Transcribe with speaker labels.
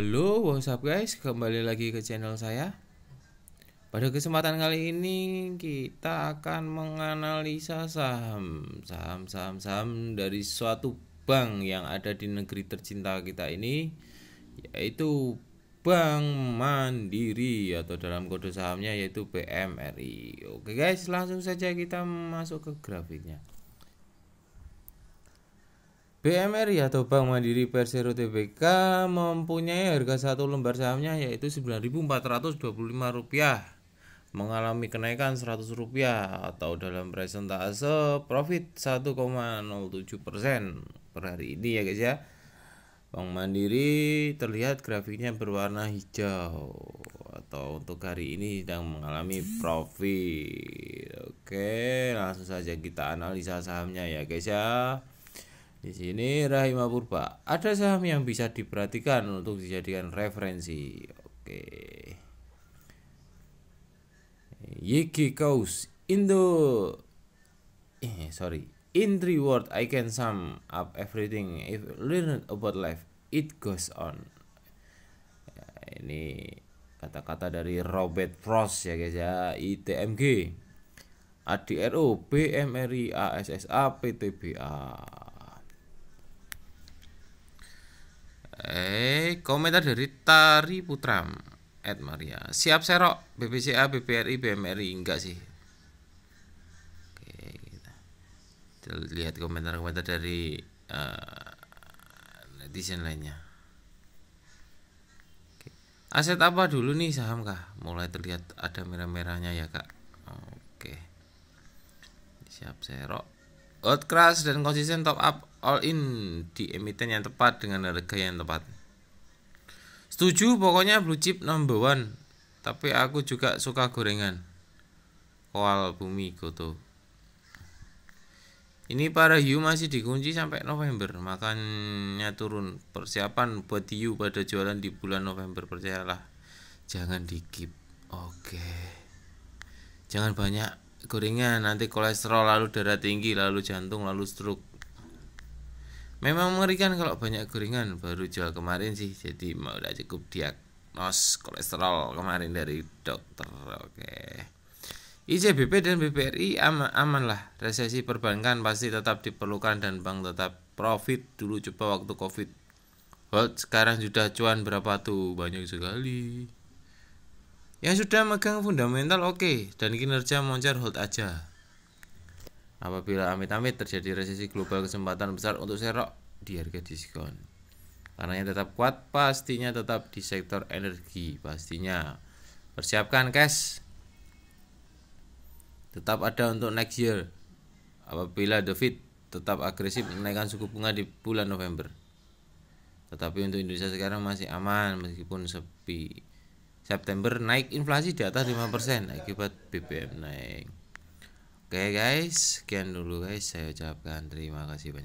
Speaker 1: Halo, what's up guys? Kembali lagi ke channel saya. Pada kesempatan kali ini kita akan menganalisa saham, saham-saham saham dari suatu bank yang ada di negeri tercinta kita ini yaitu Bank Mandiri atau dalam kode sahamnya yaitu BMRI. Oke guys, langsung saja kita masuk ke grafiknya. BMRI atau Bank Mandiri Persero Tbk mempunyai harga satu lembar sahamnya yaitu Rp9.425 mengalami kenaikan Rp100 atau dalam presentase profit 1,07% per hari ini ya guys ya Bank Mandiri terlihat grafiknya berwarna hijau atau untuk hari ini sedang mengalami profit Oke langsung saja kita analisa sahamnya ya guys ya di sini Rahimah Purba, ada saham yang bisa diperhatikan untuk dijadikan referensi. Oke. Yiki Kaus Indo eh, sorry, in three words I can sum up everything if learned about life. It goes on. Ya, ini kata-kata dari Robert Frost ya guys ya, ITMG. ADRO, BMRI, ASSA, PTBA. Eh, komentar dari Tari Putram Ed Maria. Siap serok BBCA, BPRI, BMRI enggak sih? Oke, kita, lihat komentar-komentar dari uh, netizen lainnya. Oke. Aset apa dulu nih saham kah? Mulai terlihat ada merah-merahnya ya kak. Oke, siap serok. Out dan konsisten top up all in di emiten yang tepat dengan harga yang tepat setuju pokoknya blue chip number one tapi aku juga suka gorengan koal bumi goto ini para hiu masih dikunci sampai November makanya turun persiapan buat hiu pada jualan di bulan November percayalah jangan dikip oke jangan banyak gorengan nanti kolesterol lalu darah tinggi lalu jantung lalu stroke Memang mengerikan kalau banyak gorengan baru jual kemarin sih. Jadi mau udah cukup diagnos kolesterol kemarin dari dokter. Oke. ICBP dan BPRI aman, aman lah. Resesi perbankan pasti tetap diperlukan dan bank tetap profit dulu coba waktu Covid. Hold sekarang sudah cuan berapa tuh? Banyak sekali. Yang sudah megang fundamental oke okay. dan kinerja moncer hold aja. Apabila amit-amit terjadi resesi global kesempatan besar untuk serok di harga diskon. Karena yang tetap kuat pastinya tetap di sektor energi pastinya. Persiapkan cash. Tetap ada untuk next year. Apabila The Fed tetap agresif menaikkan suku bunga di bulan November. Tetapi untuk Indonesia sekarang masih aman meskipun sepi. September naik inflasi di atas 5% akibat BBM naik. Oke guys, sekian dulu guys. Saya ucapkan terima kasih banyak.